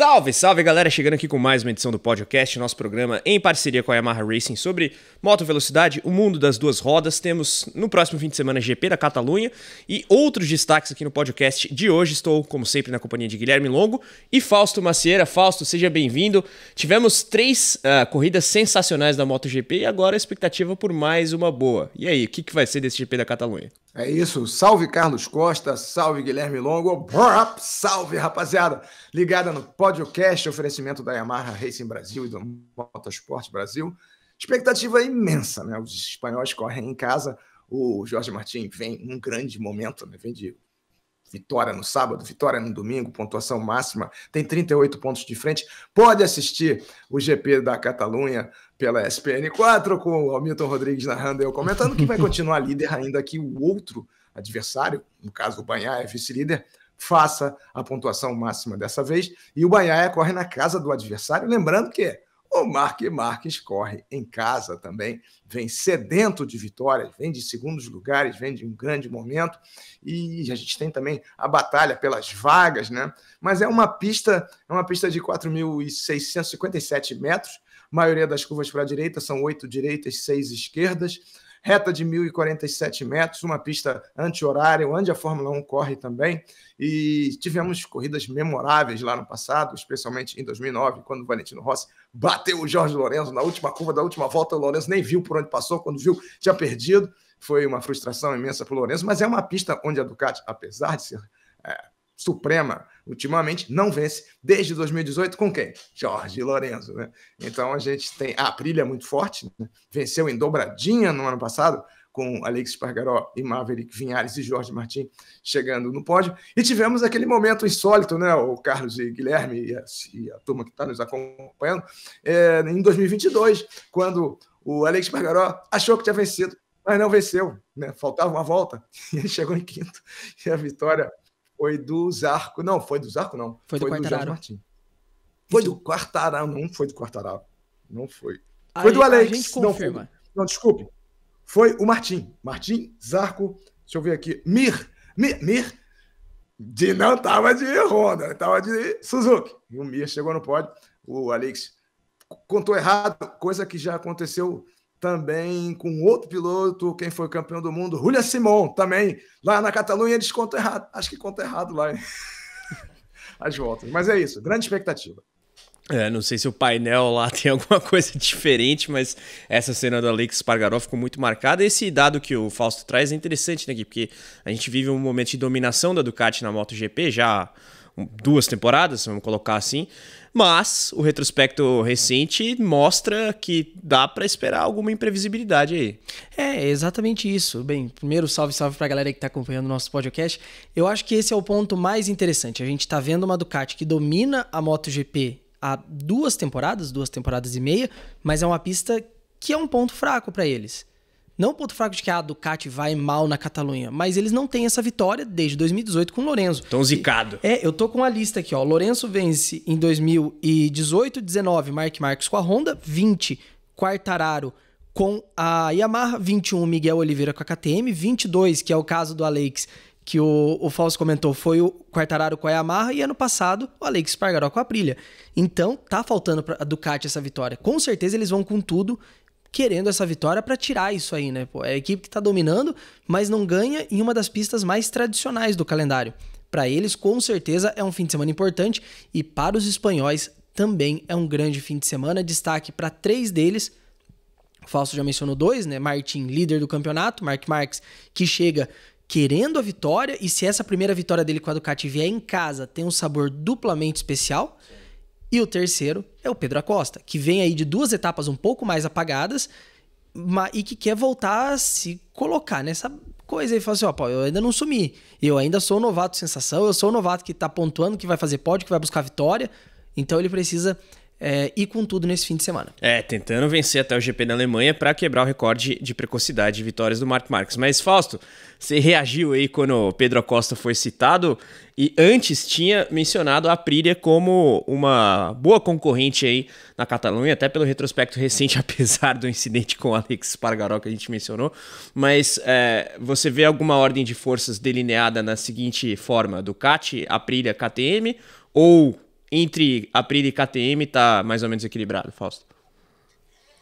Salve, salve galera! Chegando aqui com mais uma edição do podcast, nosso programa em parceria com a Yamaha Racing sobre moto velocidade, o mundo das duas rodas. Temos no próximo fim de semana GP da Catalunha e outros destaques aqui no podcast de hoje. Estou, como sempre, na companhia de Guilherme Longo e Fausto Macieira. Fausto, seja bem-vindo. Tivemos três uh, corridas sensacionais da MotoGP e agora a expectativa por mais uma boa. E aí, o que, que vai ser desse GP da Catalunha? É isso. Salve Carlos Costa, salve Guilherme Longo, salve rapaziada ligada no podcast podcast, oferecimento da Yamaha Racing Brasil e do Motorsport Brasil. Expectativa imensa, né? Os espanhóis correm em casa. O Jorge Martin vem um grande momento, né? Vem de vitória no sábado, vitória no domingo, pontuação máxima, tem 38 pontos de frente. Pode assistir o GP da Catalunha pela SPN4 com o Hamilton Rodrigues narrando e eu comentando que vai continuar líder ainda que o outro adversário, no caso o Banhar é vice-líder, faça a pontuação máxima dessa vez. E o Banhaia corre na casa do adversário. Lembrando que o Mark Marques corre em casa também, vem sedento de vitórias, vem de segundos lugares, vem de um grande momento. E a gente tem também a batalha pelas vagas, né? Mas é uma pista, é uma pista de 4.657 metros. maioria das curvas para a direita são oito direitas, seis esquerdas reta de 1.047 metros, uma pista anti-horário, onde a Fórmula 1 corre também. E tivemos corridas memoráveis lá no passado, especialmente em 2009, quando o Valentino Rossi bateu o Jorge Lourenço na última curva da última volta. O Lourenço nem viu por onde passou, quando viu, tinha perdido. Foi uma frustração imensa para o Lourenço, mas é uma pista onde a Ducati, apesar de ser é, suprema ultimamente, não vence desde 2018 com quem? Jorge Lorenzo, né? Então a gente tem a Aprilia muito forte, né? venceu em dobradinha no ano passado com Alex Pargaró e Maverick Vinhares e Jorge Martin chegando no pódio. E tivemos aquele momento insólito, né? O Carlos e Guilherme e a, e a turma que está nos acompanhando, é, em 2022, quando o Alex Pargaró achou que tinha vencido, mas não venceu, né? Faltava uma volta e ele chegou em quinto. E a vitória foi do Zarco. Não, foi do Zarco, não. Foi, foi do, do Jorge Foi do Quartararo. Não foi do Quartararo. Não foi. foi do Alex. A gente confirma. Não, foi... não, desculpe. Foi o Martin Martin Zarco. Deixa eu ver aqui. Mir. Mir. Mir. De, não tava de Honda, tava de Suzuki. E o Mir chegou no pódio. O Alex contou errado, coisa que já aconteceu também com outro piloto, quem foi campeão do mundo, Julia Simon, também. Lá na Catalunha eles contam errado. Acho que conta errado lá as voltas. Mas é isso, grande expectativa. É, não sei se o painel lá tem alguma coisa diferente, mas essa cena do Alex Spargaró ficou muito marcada. Esse dado que o Fausto traz é interessante, né, Gui? Porque a gente vive um momento de dominação da Ducati na MotoGP já duas temporadas, vamos colocar assim. Mas o retrospecto recente mostra que dá para esperar alguma imprevisibilidade aí. É, exatamente isso. Bem, primeiro salve, salve para a galera que está acompanhando o nosso podcast. Eu acho que esse é o ponto mais interessante. A gente está vendo uma Ducati que domina a MotoGP há duas temporadas, duas temporadas e meia, mas é uma pista que é um ponto fraco para eles. Não o ponto fraco de que a ah, Ducati vai mal na Catalunha, mas eles não têm essa vitória desde 2018 com o Lorenzo. Estão zicado. É, eu tô com a lista aqui, ó. Lorenzo vence em 2018, 19, Mark Marques com a Honda, 20, Quartararo com a Yamaha, 21, Miguel Oliveira com a KTM, 22, que é o caso do Alex, que o, o Fausto comentou, foi o Quartararo com a Yamaha e ano passado o Alex Spargaró com a Aprilia. Então tá faltando para a Ducati essa vitória. Com certeza eles vão com tudo querendo essa vitória para tirar isso aí, né? Pô, é a equipe que está dominando, mas não ganha em uma das pistas mais tradicionais do calendário. Para eles, com certeza, é um fim de semana importante e para os espanhóis também é um grande fim de semana. Destaque para três deles. O Fausto já mencionou dois, né? Martin, líder do campeonato, Mark Marques, que chega querendo a vitória, e se essa primeira vitória dele com a Ducati vier em casa, tem um sabor duplamente especial. Sim. E o terceiro é o Pedro Acosta, que vem aí de duas etapas um pouco mais apagadas e que quer voltar a se colocar nessa coisa e falar assim: ó, eu ainda não sumi, eu ainda sou o novato sensação, eu sou o um novato que tá pontuando, que vai fazer pódio, que vai buscar vitória. Então ele precisa é, e com tudo nesse fim de semana. É, tentando vencer até o GP da Alemanha para quebrar o recorde de precocidade de vitórias do Mark Marques. Mas, Fausto, você reagiu aí quando o Pedro Acosta foi citado e antes tinha mencionado a Aprilia como uma boa concorrente aí na Catalunha, até pelo retrospecto recente, apesar do incidente com o Alex Pargaró que a gente mencionou. Mas é, você vê alguma ordem de forças delineada na seguinte forma: Ducati, Aprilia, KTM ou entre Aprilia e KTM está mais ou menos equilibrado, Fausto?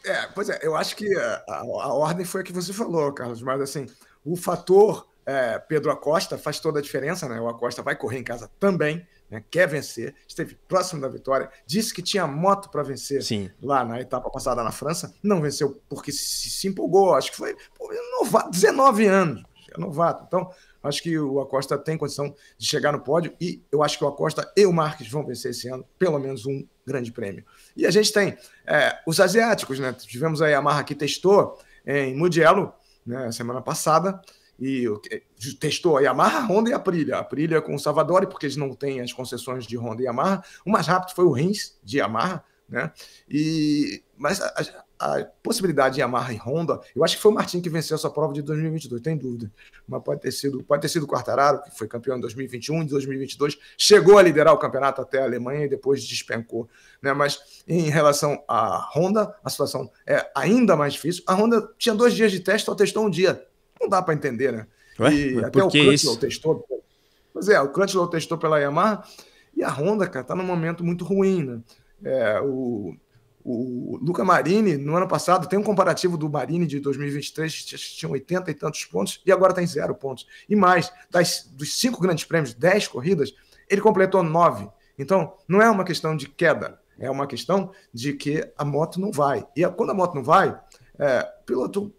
É, pois é, eu acho que é, a, a, ordem foi a que você falou, Carlos, mas assim, o fator é, Pedro Acosta faz toda a diferença, né? O Acosta vai correr em casa também, né? quer vencer, esteve próximo da vitória, disse que tinha moto para vencer Sim. lá na etapa passada na França, não venceu porque se, se empolgou, acho que foi é novato, 19 anos, é novato, então Acho que o Acosta tem condição de chegar no pódio e eu acho que o Acosta e o Marques vão vencer esse ano pelo menos um grande prêmio. E a gente tem é, os asiáticos, né? Tivemos aí a Marra que testou em Mugello, né, semana passada, e testou a Yamaha, Honda e a Prilha. A Prilha com o Salvadori, porque eles não têm as concessões de Honda e Yamaha. O mais rápido foi o Rins de Yamaha, né? E, mas a, a possibilidade de Yamaha e Honda, eu acho que foi o Martin que venceu essa prova de 2022, tem dúvida. Mas pode ter sido, pode ter sido o Quartararo, que foi campeão em 2021, de 2022, chegou a liderar o campeonato até a Alemanha e depois despencou, né? Mas em relação à Honda, a situação é ainda mais difícil. A Honda tinha dois dias de teste, só testou um dia. Não dá para entender, né? Ué, e até o Crutchlow testou. Pois é, o Crutchlow testou pela Yamaha e a Honda, cara, tá num momento muito ruim, né? É, o, o Luca Marini, no ano passado, tem um comparativo do Marini de 2023, que tinha 80 e tantos pontos, e agora tem tá zero pontos. E mais, das, dos cinco grandes prêmios, dez corridas, ele completou nove. Então, não é uma questão de queda, é uma questão de que a moto não vai. E quando a moto não vai, é, piloto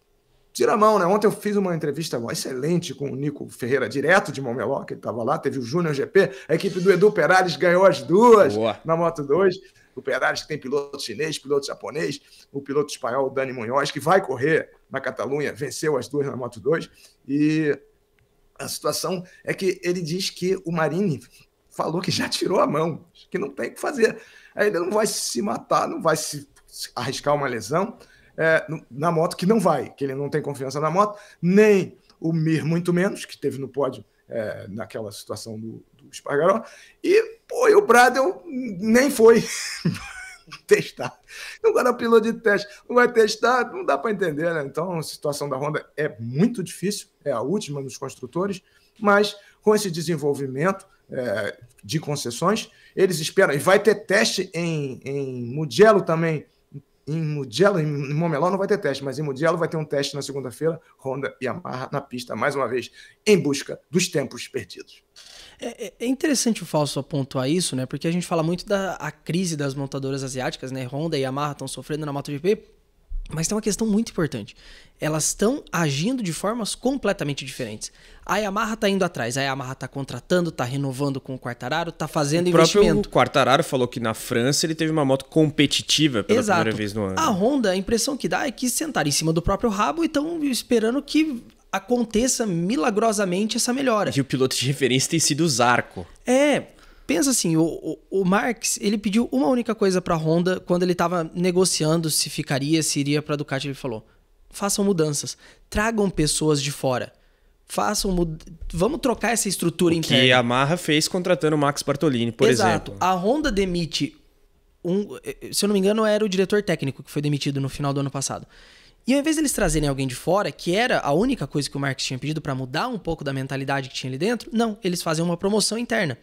tira a mão, né? Ontem eu fiz uma entrevista excelente com o Nico Ferreira, direto de Momeló, que ele estava lá, teve o Júnior GP, a equipe do Edu Perales ganhou as duas Boa. na Moto 2 o Operários que tem piloto chinês, piloto japonês, o piloto espanhol Dani Munhoz, que vai correr na Catalunha, venceu as duas na Moto 2. E a situação é que ele diz que o Marini falou que já tirou a mão, que não tem o que fazer. Ele não vai se matar, não vai se arriscar uma lesão é, na moto, que não vai, que ele não tem confiança na moto, nem o Mir, muito menos, que teve no pódio é, naquela situação do, do E foi, o Bradel nem foi testar. Não vai piloto de teste, não vai testar, não dá para entender, né? Então, a situação da Honda é muito difícil, é a última dos construtores, mas com esse desenvolvimento é, de concessões, eles esperam, e vai ter teste em, em Mugello também, em Mugello, em Momeló não vai ter teste, mas em Mugello vai ter um teste na segunda-feira, Honda e Yamaha na pista, mais uma vez, em busca dos tempos perdidos. É, é, é, interessante o Fausto apontar isso, né? Porque a gente fala muito da a crise das montadoras asiáticas, né? Honda e Yamaha estão sofrendo na MotoGP, mas tem uma questão muito importante. Elas estão agindo de formas completamente diferentes. A Yamaha está indo atrás, a Yamaha está contratando, está renovando com o Quartararo, está fazendo o investimento. O Quartararo falou que na França ele teve uma moto competitiva pela Exato. primeira vez no ano. A Honda, a impressão que dá é que sentaram em cima do próprio rabo e estão esperando que aconteça milagrosamente essa melhora. E o piloto de referência tem sido o Zarco. É, pensa assim, o, o, o Marx, ele pediu uma única coisa para a Honda quando ele estava negociando se ficaria, se iria para a Ducati, ele falou: "Façam mudanças, tragam pessoas de fora. Façam mud... vamos trocar essa estrutura em interna". Que a Marra fez contratando o Max Bartolini, por Exato. exemplo. Exato. A Honda demite um, eh, eh, se eu não me engano, era o diretor técnico que foi demitido no final do ano passado. E ao invés deles trazerem alguém de fora, que era a única coisa que o Marx tinha pedido para mudar um pouco da mentalidade que tinha ali dentro, não, eles fazem uma promoção interna.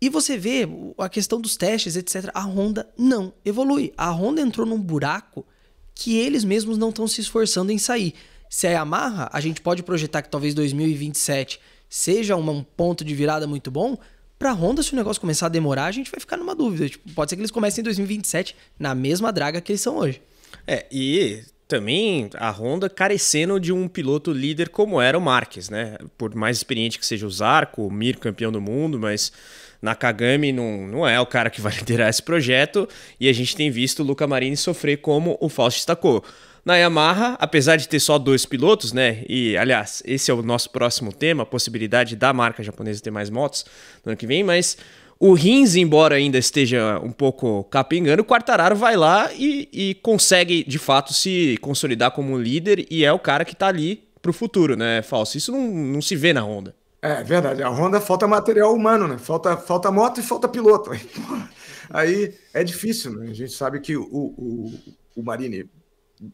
E você vê a questão dos testes, etc. A Honda não evolui. A Honda entrou num buraco que eles mesmos não estão se esforçando em sair. Se a é Yamaha, a gente pode projetar que talvez 2027 seja um ponto de virada muito bom, para a Honda, se o negócio começar a demorar, a gente vai ficar numa dúvida. Tipo, pode ser que eles comecem em 2027 na mesma draga que eles são hoje. É, e também a Honda carecendo de um piloto líder como era o Marques, né? Por mais experiente que seja o Zarco, o Mir campeão do mundo, mas Nakagami não, não é o cara que vai liderar esse projeto e a gente tem visto o Luca Marini sofrer como o Fausto destacou. Na Yamaha, apesar de ter só dois pilotos, né? E aliás, esse é o nosso próximo tema, a possibilidade da marca japonesa ter mais motos no ano que vem, mas o Rins, embora ainda esteja um pouco capengando, o Quartararo vai lá e, e consegue de fato se consolidar como líder e é o cara que está ali para o futuro, né, Falso? Isso não, não se vê na Honda. É, é verdade, a Honda falta material humano, né? Falta, falta moto e falta piloto. Aí é difícil, né? A gente sabe que o, o, o Marini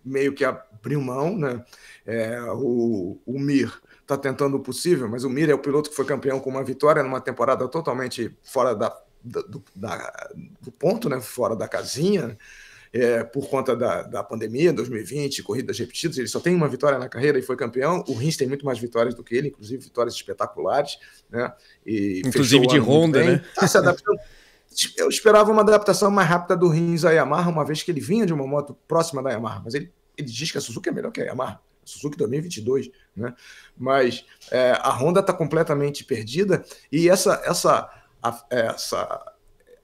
meio que abriu mão, né? É, o, o Mir está tentando o possível, mas o Mir é o piloto que foi campeão com uma vitória numa temporada totalmente fora da, da, do, da, do, ponto, né? Fora da casinha. É, por conta da, da pandemia, 2020, corridas repetidas, ele só tem uma vitória na carreira e foi campeão. O Rins tem muito mais vitórias do que ele, inclusive vitórias espetaculares, né? E inclusive de Honda, né? Tá se adaptando. Eu esperava uma adaptação mais rápida do Rins à Yamaha, uma vez que ele vinha de uma moto próxima da Yamaha, mas ele, ele diz que a Suzuki é melhor que a Yamaha. Suzuki 2022, né? Mas é, a Honda está completamente perdida e essa essa a, é, essa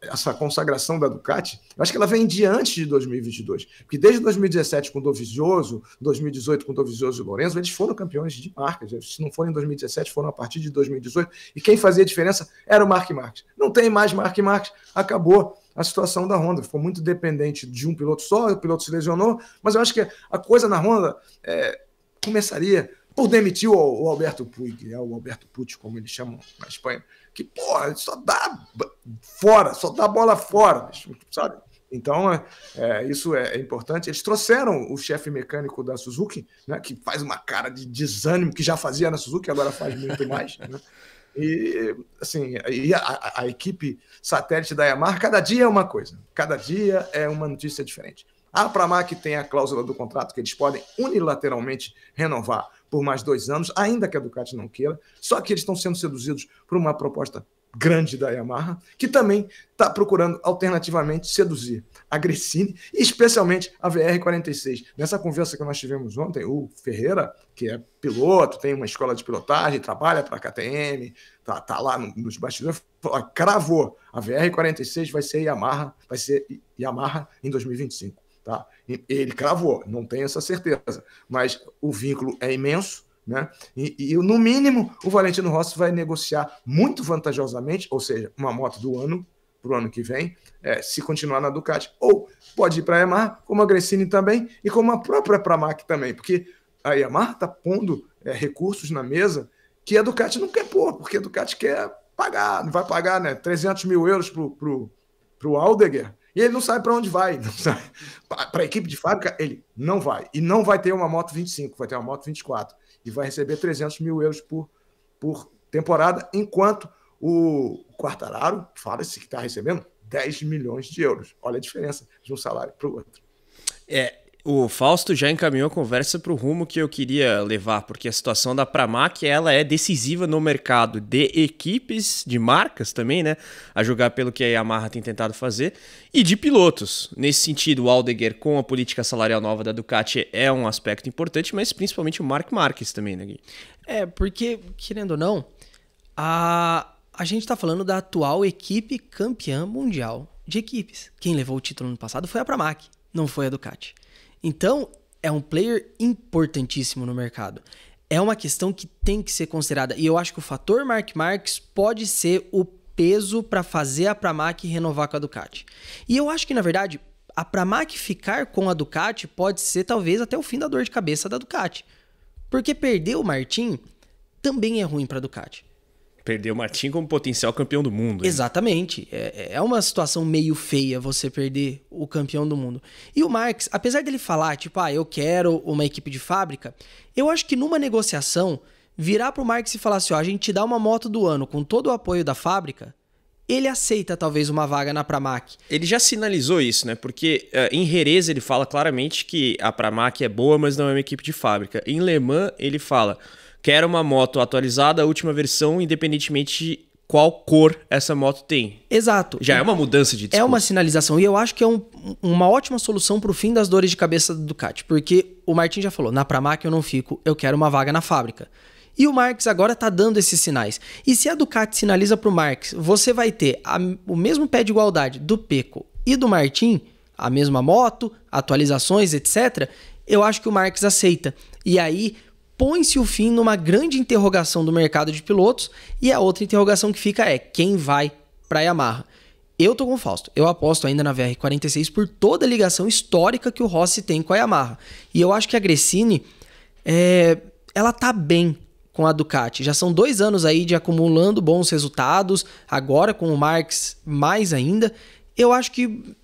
essa consagração da Ducati eu acho que ela vem de antes de 2022, porque desde 2017 com o Dovizioso, 2018 com o Dovizioso e Lourenço, eles foram campeões de marcas. Se não foram em 2017, foram a partir de 2018. E quem fazia diferença era o Mark Marques. Não tem mais Mark Marques, acabou a situação da Honda. Ficou muito dependente de um piloto só, o piloto se lesionou, mas eu acho que a coisa na Honda é, começaria por demitir o, o Alberto Puig, né? o Alberto Puig, como eles chamam na Espanha, que, porra, só dá fora, só dá bola fora, sabe? Então, é, é isso é, é, importante. Eles trouxeram o chefe mecânico da Suzuki, né, que faz uma cara de desânimo, que já fazia na Suzuki, agora faz muito mais. Né? E, assim, e a, a, equipe satélite da Yamaha, cada dia é uma coisa, cada dia é uma notícia diferente. A ah, Pramac tem a cláusula do contrato que eles podem unilateralmente renovar por mais dois anos, ainda que a Ducati não queira. Só que eles estão sendo seduzidos por uma proposta grande da Yamaha, que também está procurando alternativamente seduzir a Gressini e especialmente a VR46. Nessa conversa que nós tivemos ontem, o Ferreira, que é piloto, tem uma escola de pilotagem, trabalha para a KTM, tá, tá lá no, nos bastidores, cravou, a VR46 vai ser Yamaha, vai ser Yamaha em 2025. Tá? Ele cravou, não tenho essa certeza, mas o vínculo é imenso, né? E, e, no mínimo o Valentino Rossi vai negociar muito vantajosamente, ou seja, uma moto do ano para o ano que vem, é, se continuar na Ducati, ou pode ir para a Yamaha, como a Gresini também e como a própria Pramac também, porque a Yamaha está pondo é, recursos na mesa que a Ducati não quer pôr, porque a Ducati quer pagar, não vai pagar, né? 300 mil euros para o Aldeguer e ele não sabe para onde vai. Para a equipe de fábrica, ele não vai. E não vai ter uma moto 25, vai ter uma moto 24. E vai receber 300 mil euros por, por temporada, enquanto o Quartararo, fala-se que está recebendo 10 milhões de euros. Olha a diferença de um salário para o outro. É, o Fausto já encaminhou a conversa para o rumo que eu queria levar, porque a situação da Pramac ela é decisiva no mercado de equipes, de marcas também, né? A julgar pelo que a Yamaha tem tentado fazer, e de pilotos. Nesse sentido, o Aldeguer com a política salarial nova da Ducati é um aspecto importante, mas principalmente o Mark Marques também, né, Gui? É, porque, querendo ou não, a, a gente está falando da atual equipe campeã mundial de equipes. Quem levou o título no passado foi a Pramac, não foi a Ducati. Então, é um player importantíssimo no mercado. É uma questão que tem que ser considerada. E eu acho que o fator Mark Marques pode ser o peso para fazer a Pramac renovar com a Ducati. E eu acho que, na verdade, a Pramac ficar com a Ducati pode ser talvez até o fim da dor de cabeça da Ducati. Porque perder o Martin também é ruim para a Ducati. Perder o Martin como potencial campeão do mundo. Exatamente. É, é uma situação meio feia você perder o campeão do mundo. E o Marx, apesar dele falar, tipo, ah, eu quero uma equipe de fábrica, eu acho que numa negociação, virar pro Marx e falar assim, ó, a gente te dá uma moto do ano com todo o apoio da fábrica, ele aceita talvez uma vaga na Pramac. Ele já sinalizou isso, né? Porque uh, em Jerez ele fala claramente que a Pramac é boa, mas não é uma equipe de fábrica. Em Le Mans ele fala: quero uma moto atualizada, a última versão, independentemente qual cor essa moto tem. Exato. Já é, é uma mudança de discurso. É uma sinalização. E eu acho que é um, uma ótima solução para o fim das dores de cabeça do Ducati. Porque o Martin já falou, na Pramac eu não fico, eu quero uma vaga na fábrica. E o Marx agora está dando esses sinais. E se a Ducati sinaliza para o Marx, você vai ter a, o mesmo pé de igualdade do Peco e do Martin, a mesma moto, atualizações, etc., eu acho que o Marx aceita. E aí põe-se o fim numa grande interrogação do mercado de pilotos e a outra interrogação que fica é quem vai para a Yamaha. Eu tô com o Fausto. Eu aposto ainda na VR46 por toda a ligação histórica que o Rossi tem com a Yamaha. E eu acho que a Gresini, é, ela tá bem com a Ducati. Já são dois anos aí de acumulando bons resultados, agora com o Marx mais ainda. Eu acho que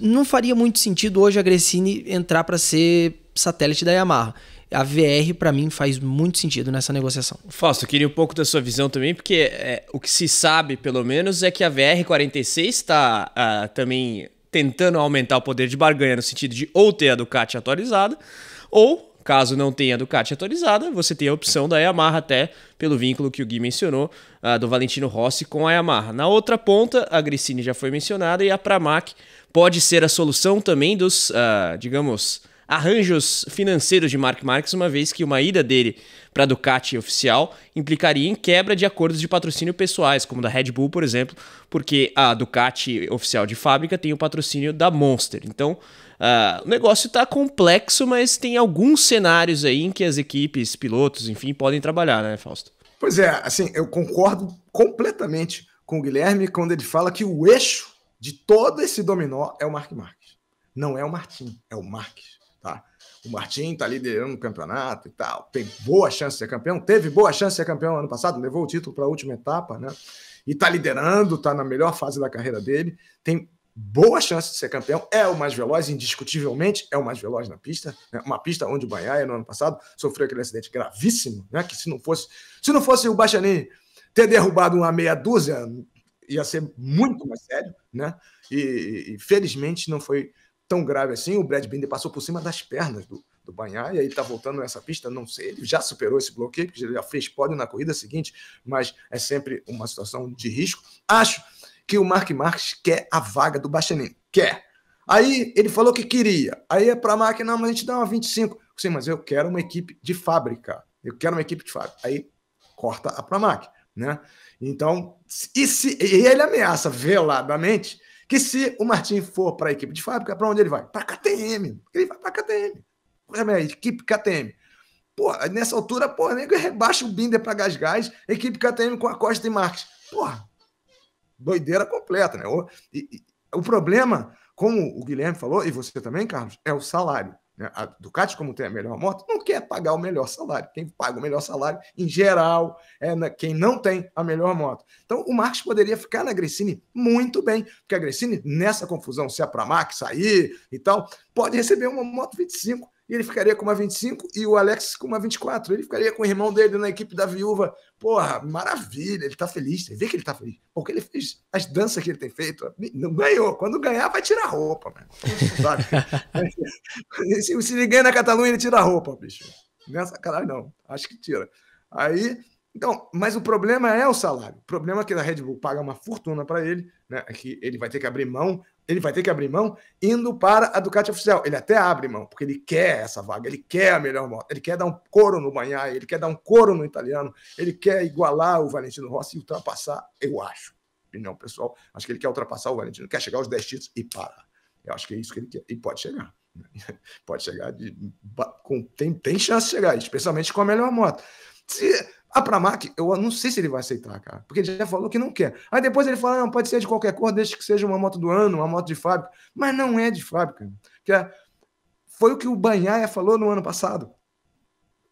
não faria muito sentido hoje a Gresini entrar para ser satélite da Yamaha a VR para mim faz muito sentido nessa negociação. Fausto, eu queria um pouco da sua visão também, porque é, o que se sabe, pelo menos, é que a VR46 está ah, também tentando aumentar o poder de barganha no sentido de ou ter a Ducati atualizada, ou Caso não tenha a Ducati atualizada, você tem a opção da Yamaha até pelo vínculo que o Gui mencionou uh, do Valentino Rossi com a Yamaha. Na outra ponta, a Grissini já foi mencionada e a Pramac pode ser a solução também dos, uh, digamos, arranjos financeiros de Mark Marx, uma vez que uma ida dele para a Ducati oficial implicaria em quebra de acordos de patrocínio pessoais, como da Red Bull, por exemplo, porque a Ducati oficial de fábrica tem o patrocínio da Monster. Então, uh, o negócio está complexo, mas tem alguns cenários aí em que as equipes, pilotos, enfim, podem trabalhar, né, Fausto? Pois é, assim, eu concordo completamente com o Guilherme quando ele fala que o eixo de todo esse dominó é o Mark Marques. Não é o Martin, é o Marques o Martin está liderando o campeonato e tal, tem boa chance de ser campeão, teve boa chance de ser campeão ano passado, levou o título para a última etapa, né? E está liderando, está na melhor fase da carreira dele, tem boa chance de ser campeão, é o mais veloz, indiscutivelmente é o mais veloz na pista, né? uma pista onde o Banhaia no ano passado sofreu aquele acidente gravíssimo, né? Que se não fosse, se não fosse o Bachanin ter derrubado uma meia dúzia, ia ser muito mais sério, né? E, e felizmente não foi tão grave assim. O Brad Binder passou por cima das pernas do, do Banhar, e aí está voltando nessa pista, não sei, ele já superou esse bloqueio, porque já fez pódio na corrida seguinte, mas é sempre uma situação de risco. Acho que o Mark Marques quer a vaga do Bastianini, quer. Aí ele falou que queria, aí é para a máquina, não, mas a gente dá uma 25. Sim, mas eu quero uma equipe de fábrica, eu quero uma equipe de fábrica. Aí corta a Pramac, né? Então, e, se, e ele ameaça veladamente que se o Martin for para a equipe de fábrica, para onde ele vai? Para a KTM. Ele vai para a KTM. A equipe KTM. Pô, nessa altura, pô, nego rebaixa o Binder para Gás Gás, equipe KTM com a Costa e Marques. Porra, doideira completa, né? O, e, e, o problema, como o Guilherme falou, e você também, Carlos, é o salário. Né? A Ducati, como tem a melhor moto, não quer pagar o melhor salário. Quem paga o melhor salário, em geral, é na, quem não tem a melhor moto. Então, o Marx poderia ficar na Gressini muito bem, porque a Gressini, nessa confusão, se é para Max sair e tal, pode receber uma moto 25 e ele ficaria com uma 25 e o Alex com uma 24. Ele ficaria com o irmão dele na equipe da viúva. Porra, maravilha, ele tá feliz. Você vê que ele tá feliz. Porque ele fez as danças que ele tem feito. Não ganhou. Quando ganhar, vai tirar roupa, mano. Sabe? se, se ele na Catalunha, ele tira a roupa, bicho. Não é sacanagem, não. Acho que tira. Aí. Então, mas o problema é o salário. O problema é que a Red Bull paga uma fortuna para ele, né? É que ele vai ter que abrir mão ele vai ter que abrir mão indo para a Ducati oficial. Ele até abre mão, porque ele quer essa vaga, ele quer a melhor moto, ele quer dar um coro no Banhai, ele quer dar um coro no italiano, ele quer igualar o Valentino Rossi e ultrapassar, eu acho. Opinião pessoal, acho que ele quer ultrapassar o Valentino, quer chegar aos 10 títulos e para. Eu acho que é isso que ele quer. E pode chegar. Pode chegar de. Com, tem, tem chance de chegar, especialmente com a melhor moto. Se, a ah, Pramac, eu não sei se ele vai aceitar, cara, porque ele já falou que não quer. Aí depois ele fala, não, pode ser de qualquer cor, desde que seja uma moto do ano, uma moto de fábrica. Mas não é de fábrica. Que é... Foi o que o Banhaia falou no ano passado,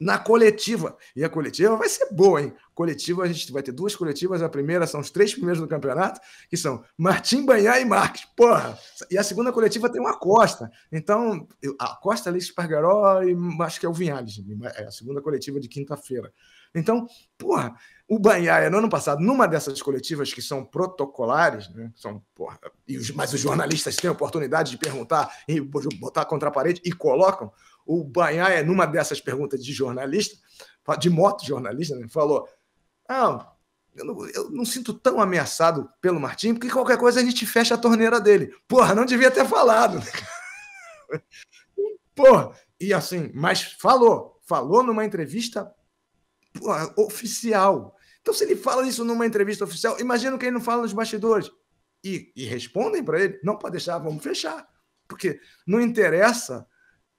na coletiva. E a coletiva vai ser boa, hein? Coletiva, a gente vai ter duas coletivas. A primeira são os três primeiros do campeonato, que são Martim Banhar e Marques. Porra! E a segunda coletiva tem uma Costa. Então, a Costa, Alex Pargaró e acho que é o Vinhales. Né? É a segunda coletiva de quinta-feira. Então, porra, o Banhaia, no ano passado, numa dessas coletivas que são protocolares, né, são, porra, os, mas os jornalistas têm a oportunidade de perguntar e botar contra a parede e colocam, o Banhaia, numa dessas perguntas de jornalista, de moto jornalista, né, falou: Ah, eu não, eu não, sinto tão ameaçado pelo Martim, porque qualquer coisa a gente fecha a torneira dele. Porra, não devia ter falado. Né, porra, e assim, mas falou, falou numa entrevista oficial. Então, se ele fala isso numa entrevista oficial, imagina que ele não fala nos bastidores. E, e respondem para ele: não pode deixar, vamos fechar. Porque não interessa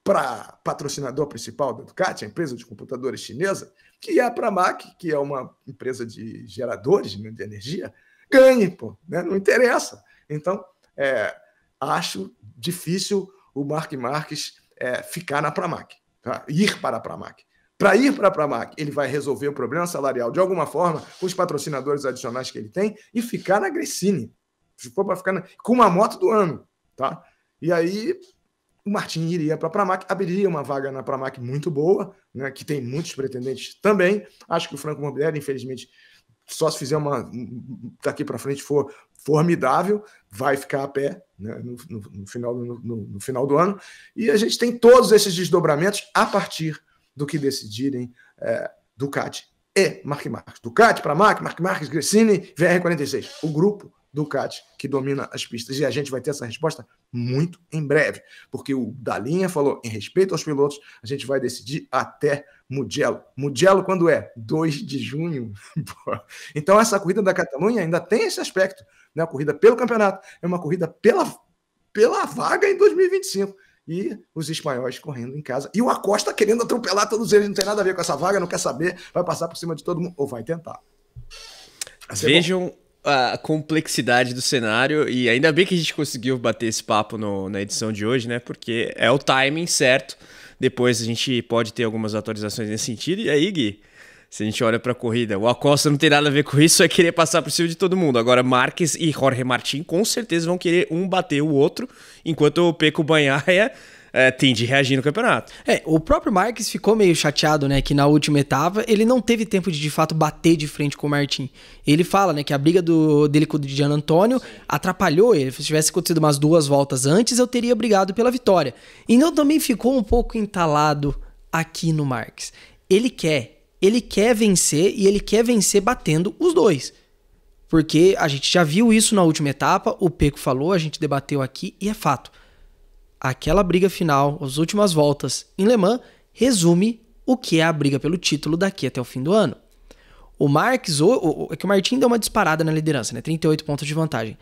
para patrocinador principal da Ducati, a empresa de computadores chinesa, que é a Pramac, que é uma empresa de geradores né, de energia, ganhe, pô, né? não interessa. Então, é, acho difícil o Mark Marques é, ficar na Pramac, tá? ir para a Pramac para ir para a Pramac, ele vai resolver o problema salarial de alguma forma, com os patrocinadores adicionais que ele tem, e ficar na Grecine. Ficou para ficar na... com uma moto do ano. tá? E aí o Martin iria para a Pramac, abriria uma vaga na Pramac muito boa, né, que tem muitos pretendentes também. Acho que o Franco Morbidelli, infelizmente, só se fizer uma daqui para frente for formidável, vai ficar a pé né, no, no, no, final, no, no final do ano. E a gente tem todos esses desdobramentos a partir do que decidirem é, Ducati e Mark Marques. Ducati para Mark, Mark Marques, Gresini, VR46. O grupo Ducati que domina as pistas. E a gente vai ter essa resposta muito em breve, porque o Dalinha falou em respeito aos pilotos, a gente vai decidir até Mugello. Mugello quando é? 2 de junho. então essa corrida da Catalunha ainda tem esse aspecto, né? A corrida pelo campeonato é uma corrida pela pela vaga em 2025 e os espanhóis correndo em casa. E o Acosta querendo atropelar todos eles, não tem nada a ver com essa vaga, não quer saber, vai passar por cima de todo mundo, ou vai tentar. Vai Vejam bom. a complexidade do cenário, e ainda bem que a gente conseguiu bater esse papo no, na edição de hoje, né? Porque é o timing certo. Depois a gente pode ter algumas atualizações nesse sentido. E aí, Gui, se a gente olha para a corrida, o Acosta não tem nada a ver com isso, é querer passar por cima de todo mundo. Agora, Marques e Jorge Martin com certeza vão querer um bater o outro, enquanto o Peco Banhaia é, tem de reagir no campeonato. É, o próprio Marques ficou meio chateado, né? Que na última etapa ele não teve tempo de de fato bater de frente com o Martin. Ele fala, né, que a briga do, dele com o Gian Antônio atrapalhou ele. Se tivesse acontecido umas duas voltas antes, eu teria brigado pela vitória. Então também ficou um pouco entalado aqui no Marques. Ele quer, ele quer vencer e ele quer vencer batendo os dois. Porque a gente já viu isso na última etapa, o Peco falou, a gente debateu aqui e é fato. Aquela briga final, as últimas voltas em Le Mans, resume o que é a briga pelo título daqui até o fim do ano. O Marques, o, o, é que o Martin deu uma disparada na liderança, né? 38 pontos de vantagem.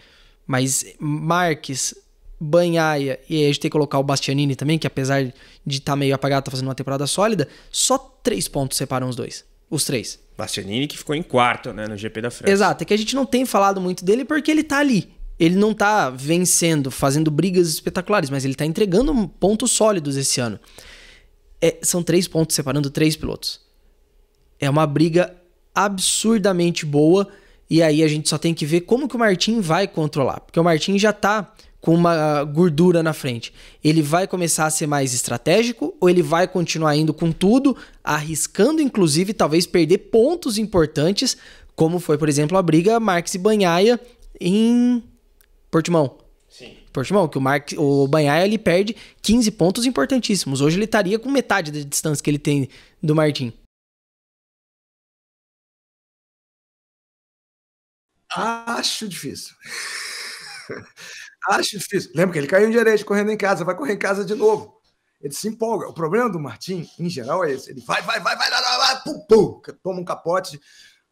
Mas Marques, Banhaia e a gente tem que colocar o Bastianini também, que apesar de estar tá meio apagado, tá fazendo uma temporada sólida, só três pontos separam os dois. Os três. Bastianini que ficou em quarto, né, no GP da França. Exato, é que a gente não tem falado muito dele porque ele tá ali. Ele não tá vencendo, fazendo brigas espetaculares, mas ele tá entregando pontos sólidos esse ano. É, são três pontos separando três pilotos. É uma briga absurdamente boa. E aí a gente só tem que ver como que o Martin vai controlar. Porque o Martin já tá com uma gordura na frente. Ele vai começar a ser mais estratégico ou ele vai continuar indo com tudo, arriscando inclusive talvez perder pontos importantes, como foi, por exemplo, a briga Marques e Banhaia em Portimão. Sim. Portimão, que o, Marques, o Banhaia ele perde 15 pontos importantíssimos. Hoje ele estaria com metade da distância que ele tem do Martin. Acho difícil. Acho difícil. Lembra que ele caiu em direito correndo em casa, vai correr em casa de novo. Ele se empolga. O problema do Martim, em geral, é esse. Ele vai, vai, vai, vai, vai, vai, vai pum, pum, toma um capote.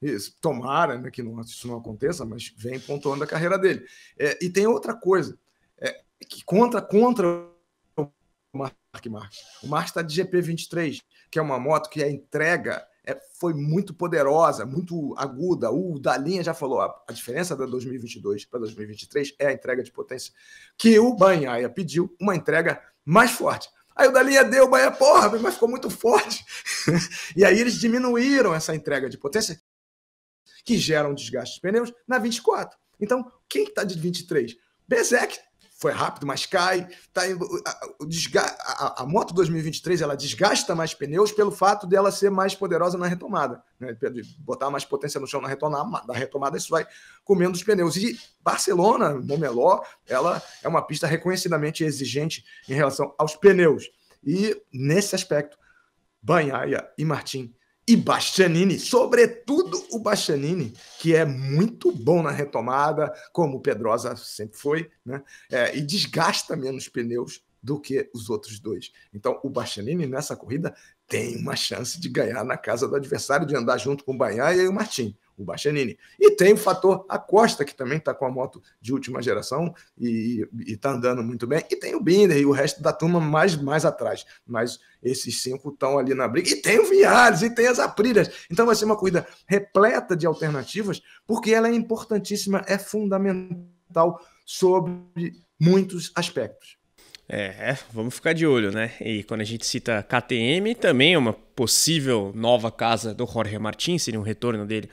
Isso, tomara né, que não, isso não aconteça, mas vem pontuando a carreira dele. É, e tem outra coisa, é, que contra, contra o Mark Marques. O Marques está de GP23, que é uma moto que é entrega é, foi muito poderosa, muito aguda. O Dalinha já falou: a, a diferença da 2022 para 2023 é a entrega de potência que o Banhaia pediu, uma entrega mais forte. Aí o Dalinha deu, o Banhaia, porra, mas ficou muito forte. e aí eles diminuíram essa entrega de potência, que gera um desgaste de pneus, na 24. Então, quem está de 23? Bezek foi rápido, mas cai. Tá, a, a, a, moto 2023 ela desgasta mais pneus pelo fato dela ser mais poderosa na retomada. Né? Botar mais potência no chão na retomada, na retomada isso vai comendo os pneus. E Barcelona, Momeló, ela é uma pista reconhecidamente exigente em relação aos pneus. E nesse aspecto, Banhaia e Martim e Bastianini, sobretudo o Bastianini, que é muito bom na retomada, como o Pedrosa sempre foi, né? É, e desgasta menos pneus do que os outros dois. Então, o Bastianini nessa corrida tem uma chance de ganhar na casa do adversário, de andar junto com o Baian e o Martim o Bastianini. E tem o fator Acosta, que também está com a moto de última geração e está andando muito bem. E tem o Binder e o resto da turma mais, mais atrás. Mas esses cinco estão ali na briga. E tem o Viares, e tem as Aprilhas. Então vai ser uma corrida repleta de alternativas, porque ela é importantíssima, é fundamental sobre muitos aspectos. É, vamos ficar de olho, né? E quando a gente cita KTM, também é uma possível nova casa do Jorge Martins, seria um retorno dele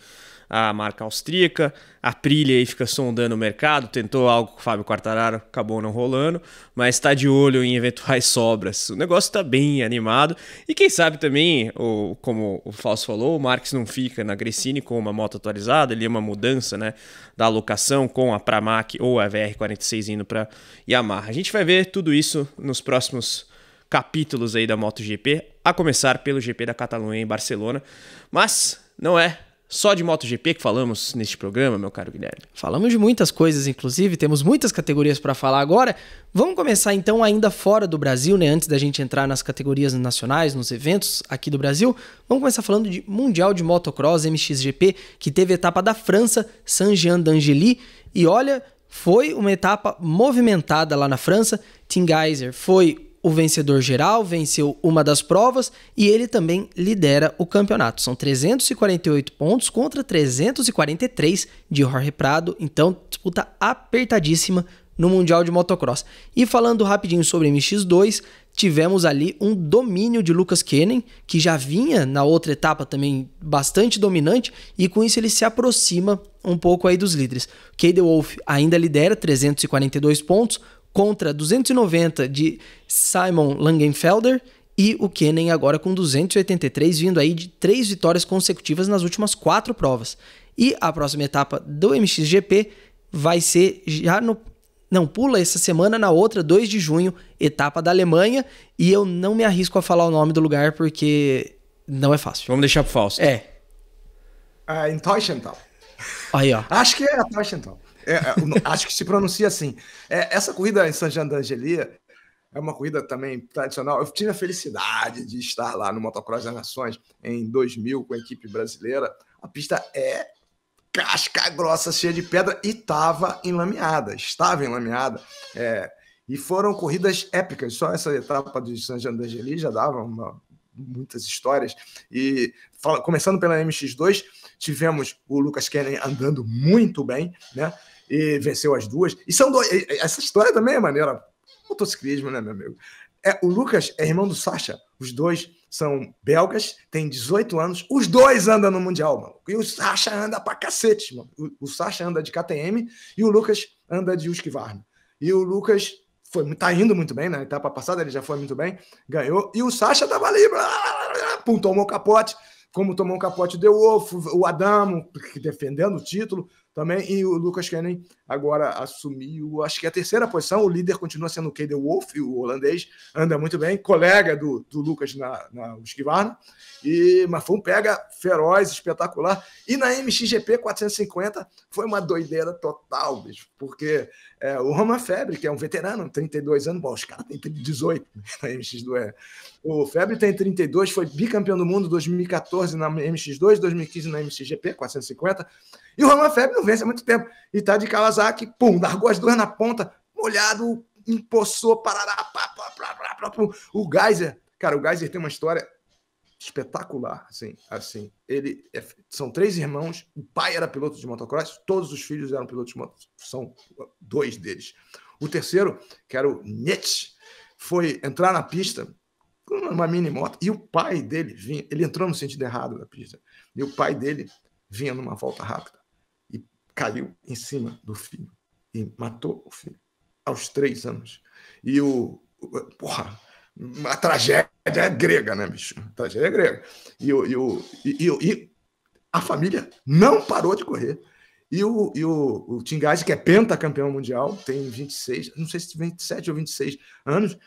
a marca austríaca. A Prilha aí fica sondando o mercado, tentou algo com o Fábio Quartararo, acabou não rolando, mas está de olho em eventuais sobras. O negócio está bem animado. E quem sabe também, ou, como o Fausto falou, o Marques não fica na Gressini com uma moto atualizada, ele é uma mudança né, da alocação com a Pramac ou a VR46 indo para Yamaha. A gente vai ver tudo isso nos próximos capítulos aí da MotoGP, a começar pelo GP da Catalunha em Barcelona. Mas não é só de MotoGP que falamos neste programa, meu caro Guilherme. Falamos de muitas coisas, inclusive, temos muitas categorias para falar agora. Vamos começar então ainda fora do Brasil, né, antes da gente entrar nas categorias nacionais, nos eventos aqui do Brasil. Vamos começar falando de Mundial de Motocross MXGP, que teve etapa da França, Saint-Jean d'Angely, e olha, foi uma etapa movimentada lá na França. Tim Geiser foi o vencedor geral, venceu uma das provas e ele também lidera o campeonato. São 348 pontos contra 343 de Jorge Prado, então disputa apertadíssima no Mundial de Motocross. E falando rapidinho sobre MX2, tivemos ali um domínio de Lucas Kennen, que já vinha na outra etapa também bastante dominante, e com isso ele se aproxima um pouco aí dos líderes. Cade Wolf ainda lidera 342 pontos, contra 290 de Simon Langenfelder e o Kennen agora com 283, vindo aí de três vitórias consecutivas nas últimas quatro provas. E a próxima etapa do MXGP vai ser já no. Não, pula essa semana, na outra, 2 de junho, etapa da Alemanha. E eu não me arrisco a falar o nome do lugar porque não é fácil. Vamos deixar pro Fausto. É. Uh, em Teuschental. Aí, ó. Acho que é Teuschental. É, é acho que se pronuncia assim. É, essa corrida em Sanjandangeli Jean é uma corrida também tradicional. Eu tive a felicidade de estar lá no Motocross das Nações em 2000 com a equipe brasileira. A pista é casca grossa, cheia de pedra e estava enlameada, estava enlameada. É, e foram corridas épicas. Só essa etapa de Sanjandangeli Jean já dava uma, muitas histórias. E fala, começando pela MX2, Tivemos o Lucas Kennedy andando muito bem, né? E venceu as duas. E são dois. Essa história também é maneira. Motociclismo, né, meu amigo? É, o Lucas é irmão do Sacha. Os dois são belgas, têm 18 anos. Os dois andam no Mundial, mano. E o Sacha anda pra cacete, mano. O, o Sacha anda de KTM e o Lucas anda de Husqvarna. E o Lucas foi, tá indo muito bem, na né? etapa passada ele já foi muito bem, ganhou. E o Sacha tava ali, apontou o meu capote, como tomou um capote deu Wolf, o Adamo, defendendo o título também, e o Lucas Cannon agora assumiu, acho que é a terceira posição. O líder continua sendo o Kaden Wolf, o holandês, anda muito bem, colega do, do Lucas na, na Husqvarna. E, mas foi um pega feroz, espetacular. E na MXGP 450 foi uma doideira total, bicho, porque é, o Roman Febre, que é um veterano, 32 anos, bom, os caras têm 18 na MX2. O Febre tem 32, foi bicampeão do mundo 2014 na MX2, 2015 na MXGP 450. E o Roman Febre não vence há muito tempo e está de calação Kawasaki, pum, largou as duas na ponta, molhado, empossou, parará, pá, pá, pá, pá, pá, pá. O Geyser, cara, o Geyser tem uma história espetacular, assim, assim. Ele é, são três irmãos, o pai era piloto de motocross, todos os filhos eram pilotos de motocross, são dois deles. O terceiro, que era o Nietzsche, foi entrar na pista com uma mini moto e o pai dele vinha, ele entrou no sentido errado da pista. E o pai dele vinha numa volta rápida caiu em cima do filho e matou o filho aos três anos. E o. Porra, a tragédia é grega, né, bicho? A tragédia é grega. E, o, e, o, e, e, a família não parou de correr. E o, e o, o Tingazi, que é pentacampeão mundial, tem 26, não sei se 27 ou 26 anos,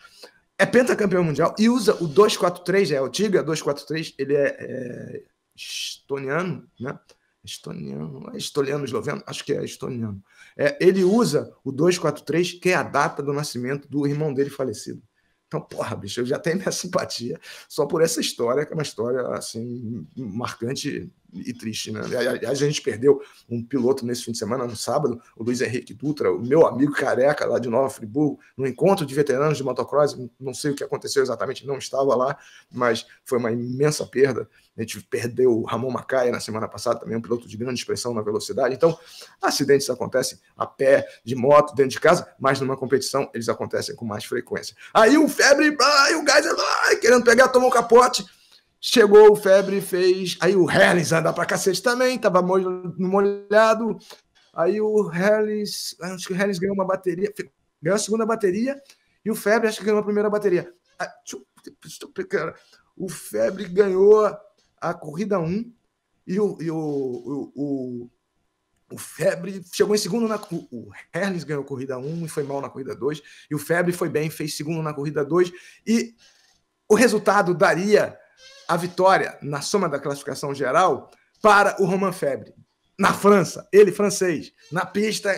é pentacampeão mundial e usa o 243, é o Tigre 243, ele é, é estoniano, né? Estoniano, é estoniano, esloveno, acho que é estoniano. É, ele usa o 243, que é a data do nascimento do irmão dele falecido. Então, porra, bicho, eu já tenho minha simpatia só por essa história, que é uma história assim marcante e triste, né? a gente perdeu um piloto nesse fim de semana, no sábado, o Luiz Henrique Dutra, o meu amigo careca lá de Nova Friburgo, no encontro de veteranos de motocross, não sei o que aconteceu exatamente, não estava lá, mas foi uma imensa perda. A gente perdeu o Ramon Macaia na semana passada, também um piloto de grande expressão na velocidade. Então, acidentes acontecem a pé, de moto, dentro de casa, mas numa competição eles acontecem com mais frequência. Aí o Febre, aí o Gás, querendo pegar, tomou um capote, Chegou o Febre, fez. Aí o Herlis anda pra cacete também, tava molhado. Aí o Herlis, acho que o ganhou uma bateria, ganhou a segunda bateria, e o Febre, acho que ganhou a primeira bateria. Ah, o Febre ganhou a corrida 1 e o, e o, o, o, o Febre chegou em segundo na. O Herlis ganhou a corrida 1 e foi mal na corrida 2, e o Febre foi bem, fez segundo na corrida 2, e o resultado daria a vitória na soma da classificação geral para o Roman Febre. Na França, ele francês, na pista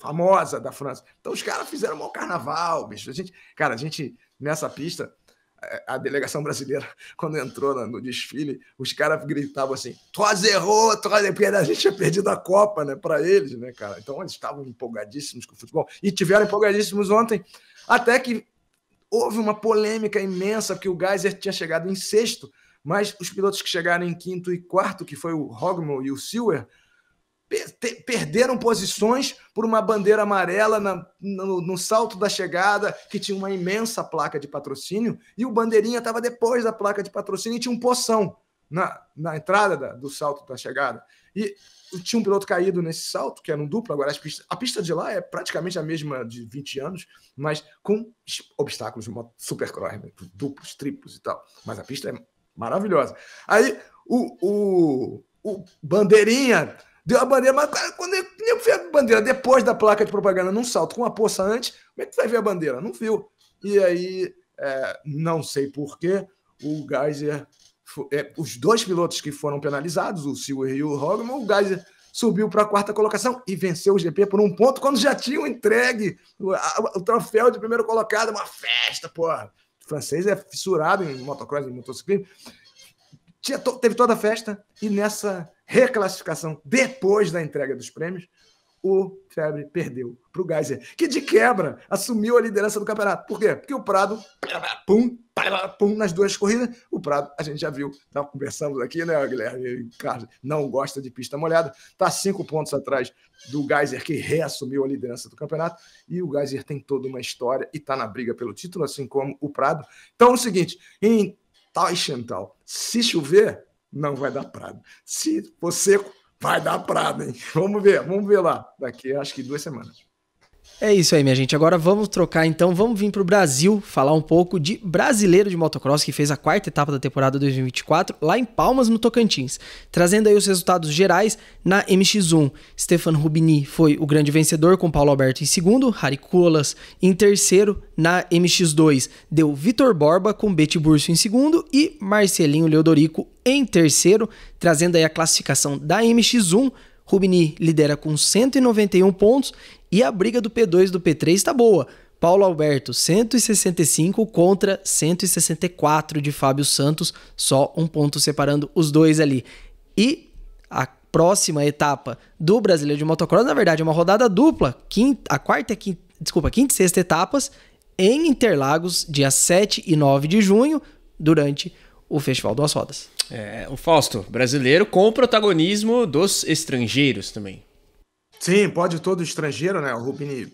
famosa da França. Então os caras fizeram um mau carnaval, bicho. A gente, cara, a gente nessa pista, é, a delegação brasileira, quando entrou no desfile, os caras gritavam assim: Trois errou, trois porque a gente tinha perdido a Copa, né, para eles, né, cara? Então eles estavam empolgadíssimos com o futebol e tiveram empolgadíssimos ontem, até que Houve uma polêmica imensa, porque o Geyser tinha chegado em sexto, mas os pilotos que chegaram em quinto e quarto, que foi o Hogmel e o Silver, perderam posições por uma bandeira amarela na, no, no, salto da chegada, que tinha uma imensa placa de patrocínio, e o bandeirinha estava depois da placa de patrocínio e tinha um poção na, na entrada da, do salto da chegada. E tinha um piloto caído nesse salto, que era um duplo. Agora, as pistas, a pista de lá é praticamente a mesma de 20 anos, mas com obstáculos supercross, duplos, triplos e tal. Mas a pista é maravilhosa. Aí o, o, o Bandeirinha deu a bandeira, mas quando ele nem a bandeira depois da placa de propaganda num salto com uma poça antes, como é que tu vai ver a bandeira? Não viu. E aí, é, não sei porquê, o Geyser é, os dois pilotos que foram penalizados, o Silver e o Hogan, o Geyser subiu para a quarta colocação e venceu o GP por um ponto quando já tinham entregue o, a, o troféu de primeiro colocado, uma festa, porra. O francês é fissurado em motocross, e motociclismo. Tinha, teve toda a festa e nessa reclassificação, depois da entrega dos prêmios, o Febre perdeu para o Geyser, que de quebra assumiu a liderança do campeonato. Por quê? Porque o Prado, pum, pum, nas duas corridas, o Prado, a gente já viu, tá, conversamos aqui, né, Guilherme? Carlos não gosta de pista molhada, está cinco pontos atrás do Geyser, que reassumiu a liderança do campeonato, e o Geyser tem toda uma história e está na briga pelo título, assim como o Prado. Então é o seguinte, em Taichental, se chover, não vai dar Prado. Se for seco, Vai dar Prada, hein? Vamos ver, vamos ver lá. Daqui acho que duas semanas. É isso aí, minha gente. Agora vamos trocar então, vamos vir para o Brasil falar um pouco de brasileiro de motocross que fez a quarta etapa da temporada 2024 lá em Palmas, no Tocantins. Trazendo aí os resultados gerais na MX1. Stefan Rubini foi o grande vencedor com Paulo Alberto em segundo, Haricolas em terceiro. Na MX2 deu Vitor Borba com Bete Burso em segundo e Marcelinho Leodorico em terceiro, trazendo aí a classificação da MX1 Rubini lidera com 191 pontos e a briga do P2 do P3 está boa. Paulo Alberto, 165 contra 164 de Fábio Santos, só um ponto separando os dois ali. E a próxima etapa do Brasileiro de Motocross, na verdade, é uma rodada dupla, quinta, a quarta e quinta, desculpa, quinta e sexta etapas em Interlagos, dia 7 e 9 de junho, durante o Festival Duas Rodas. É, o Fausto, brasileiro com o protagonismo dos estrangeiros também. Sim, pode todo estrangeiro, né? O Rubini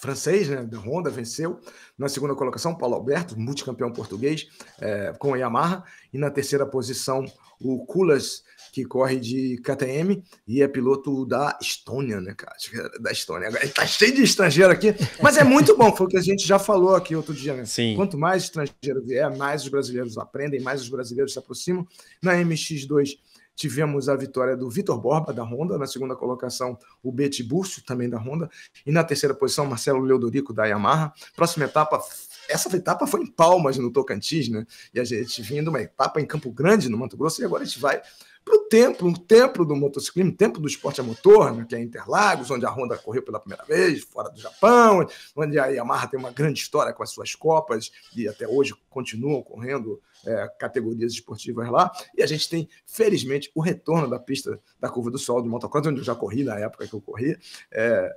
francês, né? Da Honda venceu na segunda colocação, Paulo Alberto, multicampeão português é, com a Yamaha, e na terceira posição o Kulas que corre de KTM e é piloto da Estônia, né, cara? É da Estônia. Agora tá cheio de estrangeiro aqui, mas é muito bom, foi o que a gente já falou aqui outro dia, né? Sim. Quanto mais estrangeiro vier, mais os brasileiros aprendem, mais os brasileiros se aproximam. Na MX2 tivemos a vitória do Vitor Borba, da Honda, na segunda colocação o Betty Búrcio, também da Honda, e na terceira posição Marcelo Leodorico, da Yamaha. Próxima etapa, essa etapa foi em Palmas, no Tocantins, né? E a gente vindo uma etapa em Campo Grande, no Mato Grosso, e agora a gente vai para o templo, um templo do motociclismo, um templo do esporte a motor, né, que é Interlagos, onde a Honda correu pela primeira vez, fora do Japão, onde a Yamaha tem uma grande história com as suas copas e até hoje continuam correndo é, categorias esportivas lá. E a gente tem, felizmente, o retorno da pista da Curva do Sol, do motocross, onde eu já corri na época que eu corri, é,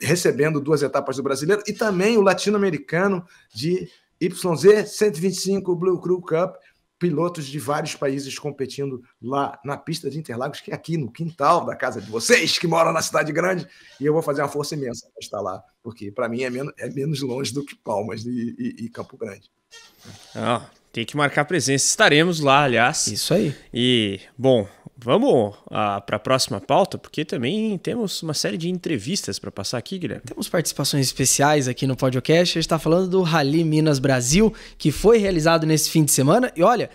recebendo duas etapas do brasileiro e também o latino-americano de YZ 125 Blue Crew Cup, pilotos de vários países competindo lá na pista de Interlagos, que é aqui no quintal da casa de vocês, que moram na cidade grande, e eu vou fazer uma força imensa para estar lá, porque para mim é menos, é menos longe do que Palmas e, e, e Campo Grande. Ah, tem que marcar presença, estaremos lá, aliás. Isso aí. E, bom, Vamos ah, para a próxima pauta, porque também temos uma série de entrevistas para passar aqui, Guilherme. Temos participações especiais aqui no podcast. A gente está falando do Rally Minas Brasil, que foi realizado nesse fim de semana. E olha,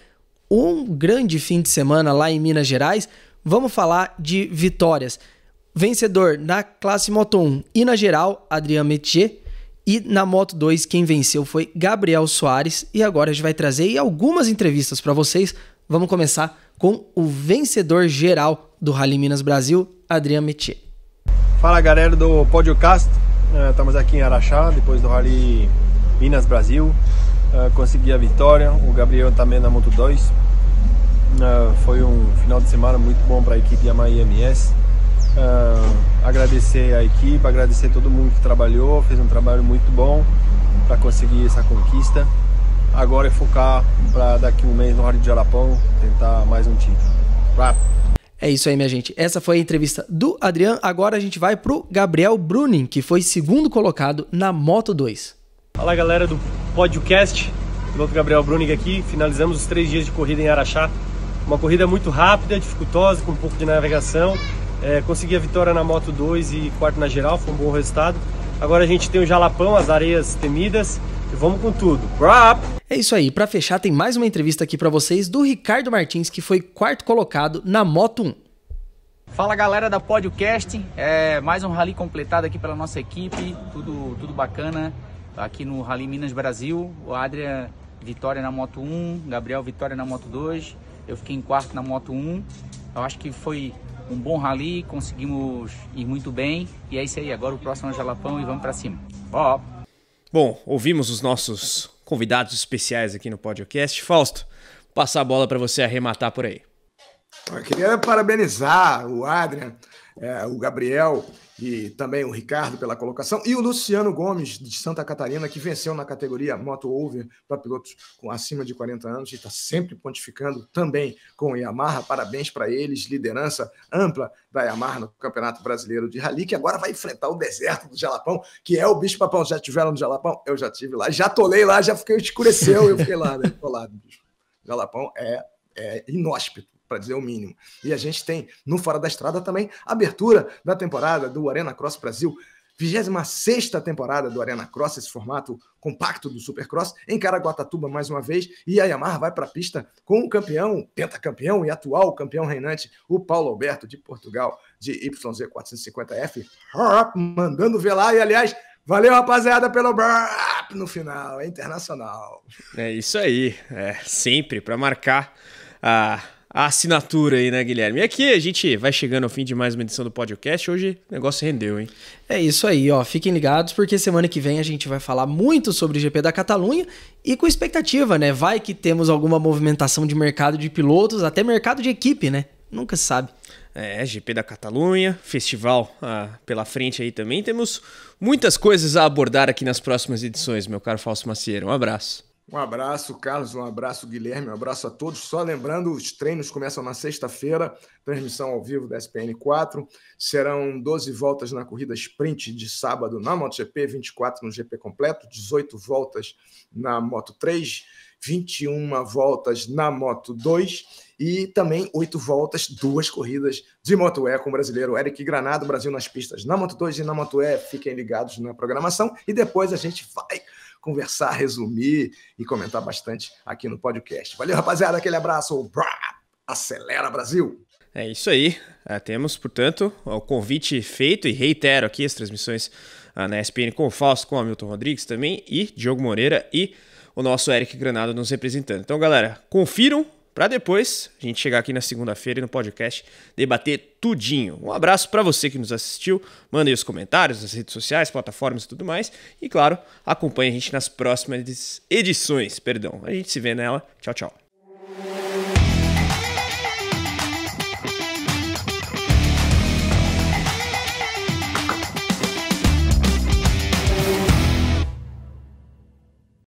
um grande fim de semana lá em Minas Gerais. Vamos falar de vitórias. Vencedor na classe Moto 1 e na geral, Adrian Metier. E na Moto 2, quem venceu foi Gabriel Soares. E agora a gente vai trazer algumas entrevistas para vocês Vamos começar com o vencedor geral do Rally Minas Brasil, Adriano Metier. Fala galera do podcast, é, estamos aqui em Araxá, depois do Rally Minas Brasil. É, consegui a vitória, o Gabriel também na Moto 2. É, foi um final de semana muito bom para a equipe Yamaha IMS. agradecer a equipe, agradecer todo mundo que trabalhou, fez um trabalho muito bom para conseguir essa conquista agora é focar para daqui um mês no Rally de Jalapão, tentar mais um título. Rap. É isso aí, minha gente. Essa foi a entrevista do Adriano. Agora a gente vai pro Gabriel Brunin, que foi segundo colocado na Moto 2. Fala galera do podcast, piloto Gabriel Bruning aqui. Finalizamos os três dias de corrida em Araxá. Uma corrida muito rápida, dificultosa, com um pouco de navegação. É, consegui a vitória na Moto 2 e quarto na geral, foi um bom resultado. Agora a gente tem o Jalapão, as areias temidas. E vamos com tudo. Prop! É isso aí, para fechar tem mais uma entrevista aqui para vocês do Ricardo Martins, que foi quarto colocado na Moto 1. Fala galera da Podcast, é mais um rally completado aqui pela nossa equipe, tudo, tudo bacana tá aqui no Rally Minas Brasil. O Adria vitória na Moto 1, Gabriel vitória na Moto 2, eu fiquei em quarto na Moto 1. Eu acho que foi um bom rally, conseguimos ir muito bem e é isso aí. Agora o próximo é o Jalapão e vamos para cima. Ó. Bom, ouvimos os nossos convidados especiais aqui no podcast. Fausto, passar a bola para você arrematar por aí. Eu queria parabenizar o Adrian, é, o Gabriel e também o Ricardo pela colocação, e o Luciano Gomes, de Santa Catarina, que venceu na categoria Moto Over para pilotos com acima de 40 anos e está sempre pontificando também com a Yamaha. Parabéns para eles, liderança ampla da Yamaha no Campeonato Brasileiro de Rally, que agora vai enfrentar o deserto do Jalapão, que é o bicho papão. Já tiveram no Jalapão? Eu já tive lá, já tolei lá, já fiquei, escureceu, eu fiquei lá, né? Tô lá, bicho. Jalapão é, é inóspito para dizer o mínimo. E a gente tem no Fora da Estrada também abertura da temporada do Arena Cross Brasil. 26 temporada do Arena Cross, esse formato compacto do Supercross, em Caraguatatuba mais uma vez, e a Yamaha vai para a pista com o campeão, pentacampeão e atual campeão reinante, o Paulo Alberto de Portugal, de YZ450F, mandando ver lá, e aliás, valeu rapaziada pelo brap no final, é internacional. É isso aí, é sempre para marcar a a assinatura aí, né, Guilherme? E aqui a gente vai chegando ao fim de mais uma edição do podcast. Hoje o negócio rendeu, hein? É isso aí, ó. Fiquem ligados, porque semana que vem a gente vai falar muito sobre o GP da Catalunha e com expectativa, né? Vai que temos alguma movimentação de mercado de pilotos, até mercado de equipe, né? Nunca se sabe. É, GP da Catalunha, festival ah, pela frente aí também. Temos muitas coisas a abordar aqui nas próximas edições, meu caro Falso Macieira. Um abraço. Um abraço, Carlos, um abraço, Guilherme, um abraço a todos. Só lembrando, os treinos começam na sexta-feira, transmissão ao vivo da SPN 4. Serão 12 voltas na corrida sprint de sábado na MotoGP, 24 no GP completo, 18 voltas na Moto 3, 21 voltas na Moto 2 e também oito voltas, duas corridas de MotoE com o brasileiro Eric Granado, Brasil nas pistas na Moto 2 e na MotoE. Fiquem ligados na programação e depois a gente vai conversar, resumir e comentar bastante aqui no podcast. Valeu, rapaziada, aquele abraço. Acelera Brasil! É isso aí. É, temos, portanto, o convite feito e reitero aqui as transmissões uh, na SPN com o Fausto, com o Hamilton Rodrigues também e Diogo Moreira e o nosso Eric Granado nos representando. Então, galera, confiram para depois a gente chegar aqui na segunda-feira e no podcast debater tudinho. Um abraço para você que nos assistiu, manda aí os comentários nas redes sociais, plataformas e tudo mais. E claro, acompanhe a gente nas próximas edições, perdão. A gente se vê nela. Tchau, tchau.